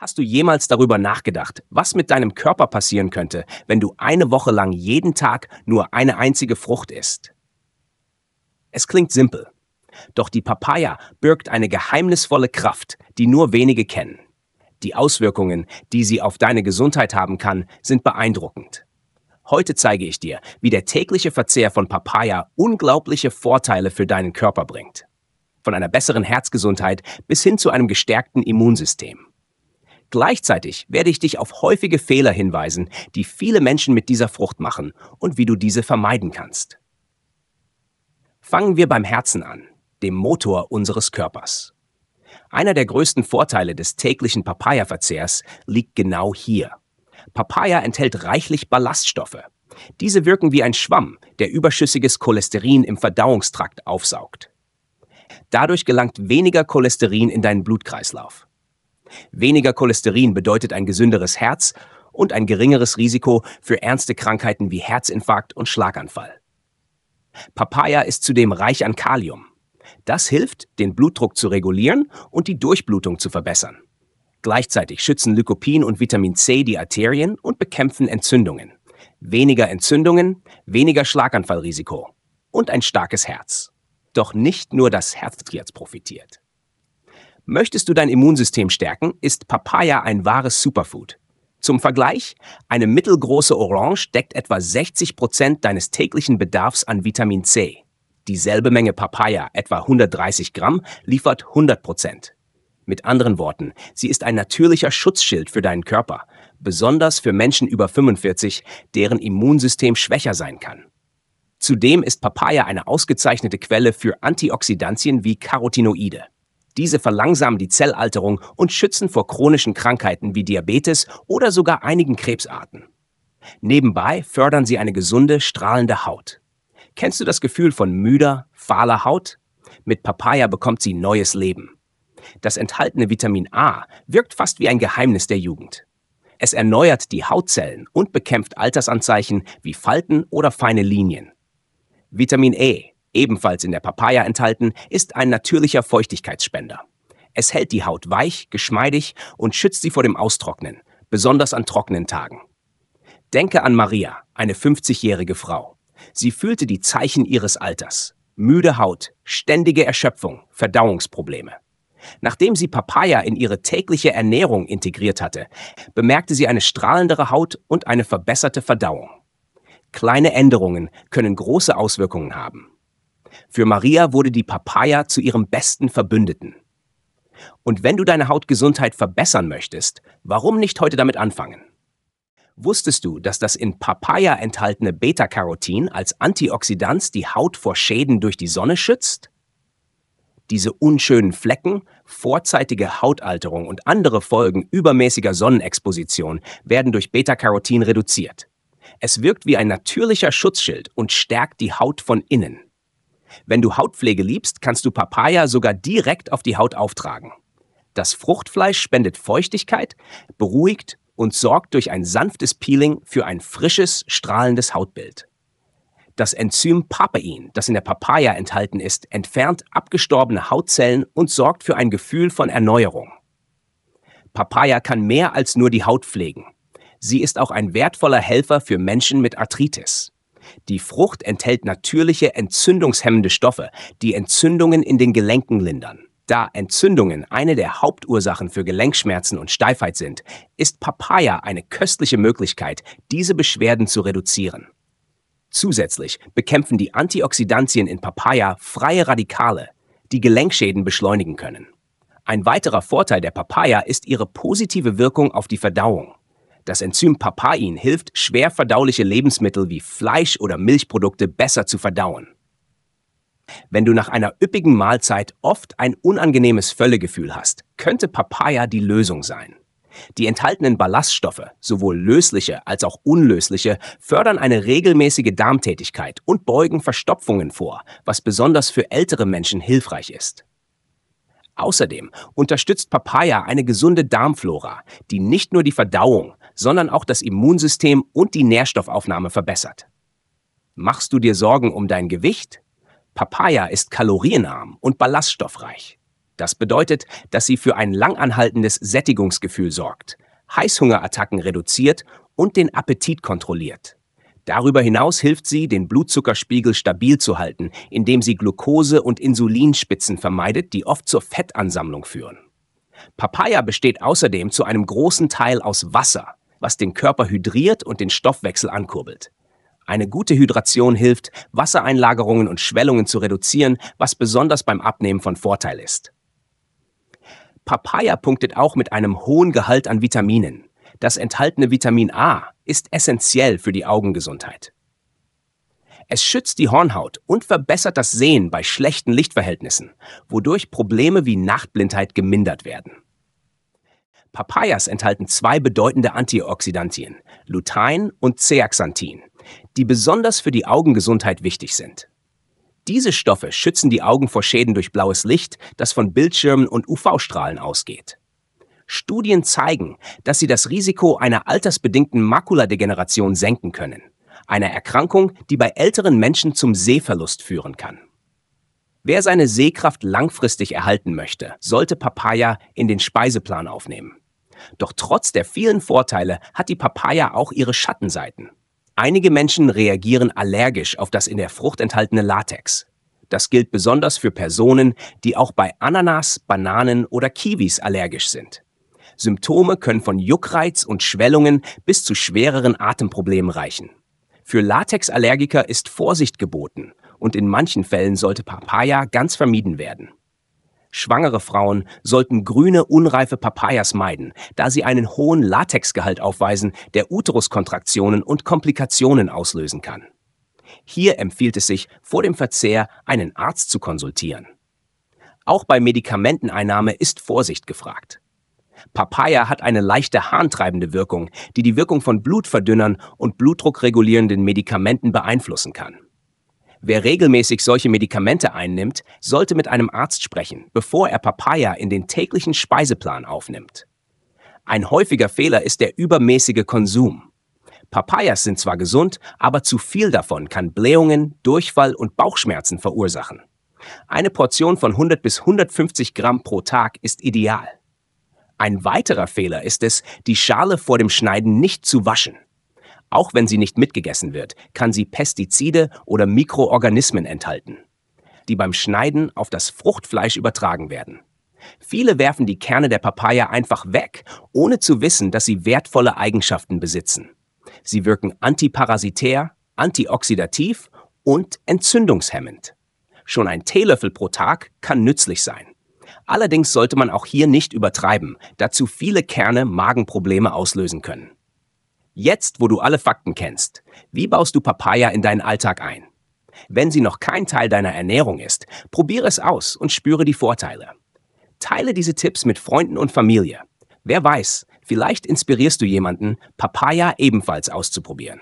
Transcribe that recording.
Hast du jemals darüber nachgedacht, was mit deinem Körper passieren könnte, wenn du eine Woche lang jeden Tag nur eine einzige Frucht isst? Es klingt simpel, doch die Papaya birgt eine geheimnisvolle Kraft, die nur wenige kennen. Die Auswirkungen, die sie auf deine Gesundheit haben kann, sind beeindruckend. Heute zeige ich dir, wie der tägliche Verzehr von Papaya unglaubliche Vorteile für deinen Körper bringt. Von einer besseren Herzgesundheit bis hin zu einem gestärkten Immunsystem. Gleichzeitig werde ich dich auf häufige Fehler hinweisen, die viele Menschen mit dieser Frucht machen und wie du diese vermeiden kannst. Fangen wir beim Herzen an, dem Motor unseres Körpers. Einer der größten Vorteile des täglichen Papaya-Verzehrs liegt genau hier. Papaya enthält reichlich Ballaststoffe. Diese wirken wie ein Schwamm, der überschüssiges Cholesterin im Verdauungstrakt aufsaugt. Dadurch gelangt weniger Cholesterin in deinen Blutkreislauf. Weniger Cholesterin bedeutet ein gesünderes Herz und ein geringeres Risiko für ernste Krankheiten wie Herzinfarkt und Schlaganfall. Papaya ist zudem reich an Kalium. Das hilft, den Blutdruck zu regulieren und die Durchblutung zu verbessern. Gleichzeitig schützen Lycopin und Vitamin C die Arterien und bekämpfen Entzündungen. Weniger Entzündungen, weniger Schlaganfallrisiko und ein starkes Herz. Doch nicht nur das Herz jetzt profitiert. Möchtest du dein Immunsystem stärken, ist Papaya ein wahres Superfood. Zum Vergleich, eine mittelgroße Orange deckt etwa 60% Prozent deines täglichen Bedarfs an Vitamin C. Dieselbe Menge Papaya, etwa 130 Gramm, liefert 100%. Prozent. Mit anderen Worten, sie ist ein natürlicher Schutzschild für deinen Körper, besonders für Menschen über 45, deren Immunsystem schwächer sein kann. Zudem ist Papaya eine ausgezeichnete Quelle für Antioxidantien wie Carotinoide. Diese verlangsamen die Zellalterung und schützen vor chronischen Krankheiten wie Diabetes oder sogar einigen Krebsarten. Nebenbei fördern sie eine gesunde, strahlende Haut. Kennst du das Gefühl von müder, fahler Haut? Mit Papaya bekommt sie neues Leben. Das enthaltene Vitamin A wirkt fast wie ein Geheimnis der Jugend. Es erneuert die Hautzellen und bekämpft Altersanzeichen wie Falten oder feine Linien. Vitamin E Ebenfalls in der Papaya enthalten ist ein natürlicher Feuchtigkeitsspender. Es hält die Haut weich, geschmeidig und schützt sie vor dem Austrocknen, besonders an trockenen Tagen. Denke an Maria, eine 50-jährige Frau. Sie fühlte die Zeichen ihres Alters. Müde Haut, ständige Erschöpfung, Verdauungsprobleme. Nachdem sie Papaya in ihre tägliche Ernährung integriert hatte, bemerkte sie eine strahlendere Haut und eine verbesserte Verdauung. Kleine Änderungen können große Auswirkungen haben. Für Maria wurde die Papaya zu ihrem besten Verbündeten. Und wenn du deine Hautgesundheit verbessern möchtest, warum nicht heute damit anfangen? Wusstest du, dass das in Papaya enthaltene Beta-Carotin als Antioxidant die Haut vor Schäden durch die Sonne schützt? Diese unschönen Flecken, vorzeitige Hautalterung und andere Folgen übermäßiger Sonnenexposition werden durch Beta-Carotin reduziert. Es wirkt wie ein natürlicher Schutzschild und stärkt die Haut von innen. Wenn du Hautpflege liebst, kannst du Papaya sogar direkt auf die Haut auftragen. Das Fruchtfleisch spendet Feuchtigkeit, beruhigt und sorgt durch ein sanftes Peeling für ein frisches, strahlendes Hautbild. Das Enzym Papain, das in der Papaya enthalten ist, entfernt abgestorbene Hautzellen und sorgt für ein Gefühl von Erneuerung. Papaya kann mehr als nur die Haut pflegen. Sie ist auch ein wertvoller Helfer für Menschen mit Arthritis. Die Frucht enthält natürliche entzündungshemmende Stoffe, die Entzündungen in den Gelenken lindern. Da Entzündungen eine der Hauptursachen für Gelenkschmerzen und Steifheit sind, ist Papaya eine köstliche Möglichkeit, diese Beschwerden zu reduzieren. Zusätzlich bekämpfen die Antioxidantien in Papaya freie Radikale, die Gelenkschäden beschleunigen können. Ein weiterer Vorteil der Papaya ist ihre positive Wirkung auf die Verdauung. Das Enzym Papain hilft, schwer verdauliche Lebensmittel wie Fleisch oder Milchprodukte besser zu verdauen. Wenn du nach einer üppigen Mahlzeit oft ein unangenehmes Völlegefühl hast, könnte Papaya die Lösung sein. Die enthaltenen Ballaststoffe, sowohl lösliche als auch unlösliche, fördern eine regelmäßige Darmtätigkeit und beugen Verstopfungen vor, was besonders für ältere Menschen hilfreich ist. Außerdem unterstützt Papaya eine gesunde Darmflora, die nicht nur die Verdauung, sondern auch das Immunsystem und die Nährstoffaufnahme verbessert. Machst du dir Sorgen um dein Gewicht? Papaya ist kalorienarm und ballaststoffreich. Das bedeutet, dass sie für ein langanhaltendes Sättigungsgefühl sorgt, Heißhungerattacken reduziert und den Appetit kontrolliert. Darüber hinaus hilft sie, den Blutzuckerspiegel stabil zu halten, indem sie Glucose- und Insulinspitzen vermeidet, die oft zur Fettansammlung führen. Papaya besteht außerdem zu einem großen Teil aus Wasser, was den Körper hydriert und den Stoffwechsel ankurbelt. Eine gute Hydration hilft, Wassereinlagerungen und Schwellungen zu reduzieren, was besonders beim Abnehmen von Vorteil ist. Papaya punktet auch mit einem hohen Gehalt an Vitaminen. Das enthaltene Vitamin A ist essentiell für die Augengesundheit. Es schützt die Hornhaut und verbessert das Sehen bei schlechten Lichtverhältnissen, wodurch Probleme wie Nachtblindheit gemindert werden. Papayas enthalten zwei bedeutende Antioxidantien, Lutein und Zeaxanthin, die besonders für die Augengesundheit wichtig sind. Diese Stoffe schützen die Augen vor Schäden durch blaues Licht, das von Bildschirmen und UV-Strahlen ausgeht. Studien zeigen, dass sie das Risiko einer altersbedingten Makuladegeneration senken können, einer Erkrankung, die bei älteren Menschen zum Sehverlust führen kann. Wer seine Sehkraft langfristig erhalten möchte, sollte Papaya in den Speiseplan aufnehmen. Doch trotz der vielen Vorteile hat die Papaya auch ihre Schattenseiten. Einige Menschen reagieren allergisch auf das in der Frucht enthaltene Latex. Das gilt besonders für Personen, die auch bei Ananas, Bananen oder Kiwis allergisch sind. Symptome können von Juckreiz und Schwellungen bis zu schwereren Atemproblemen reichen. Für Latexallergiker ist Vorsicht geboten und in manchen Fällen sollte Papaya ganz vermieden werden. Schwangere Frauen sollten grüne, unreife Papayas meiden, da sie einen hohen Latexgehalt aufweisen, der Uteruskontraktionen und Komplikationen auslösen kann. Hier empfiehlt es sich, vor dem Verzehr einen Arzt zu konsultieren. Auch bei Medikamenteneinnahme ist Vorsicht gefragt. Papaya hat eine leichte harntreibende Wirkung, die die Wirkung von Blutverdünnern und blutdruckregulierenden Medikamenten beeinflussen kann. Wer regelmäßig solche Medikamente einnimmt, sollte mit einem Arzt sprechen, bevor er Papaya in den täglichen Speiseplan aufnimmt. Ein häufiger Fehler ist der übermäßige Konsum. Papayas sind zwar gesund, aber zu viel davon kann Blähungen, Durchfall und Bauchschmerzen verursachen. Eine Portion von 100 bis 150 Gramm pro Tag ist ideal. Ein weiterer Fehler ist es, die Schale vor dem Schneiden nicht zu waschen. Auch wenn sie nicht mitgegessen wird, kann sie Pestizide oder Mikroorganismen enthalten, die beim Schneiden auf das Fruchtfleisch übertragen werden. Viele werfen die Kerne der Papaya einfach weg, ohne zu wissen, dass sie wertvolle Eigenschaften besitzen. Sie wirken antiparasitär, antioxidativ und entzündungshemmend. Schon ein Teelöffel pro Tag kann nützlich sein. Allerdings sollte man auch hier nicht übertreiben, da zu viele Kerne Magenprobleme auslösen können. Jetzt, wo du alle Fakten kennst, wie baust du Papaya in deinen Alltag ein? Wenn sie noch kein Teil deiner Ernährung ist, probiere es aus und spüre die Vorteile. Teile diese Tipps mit Freunden und Familie. Wer weiß, vielleicht inspirierst du jemanden, Papaya ebenfalls auszuprobieren.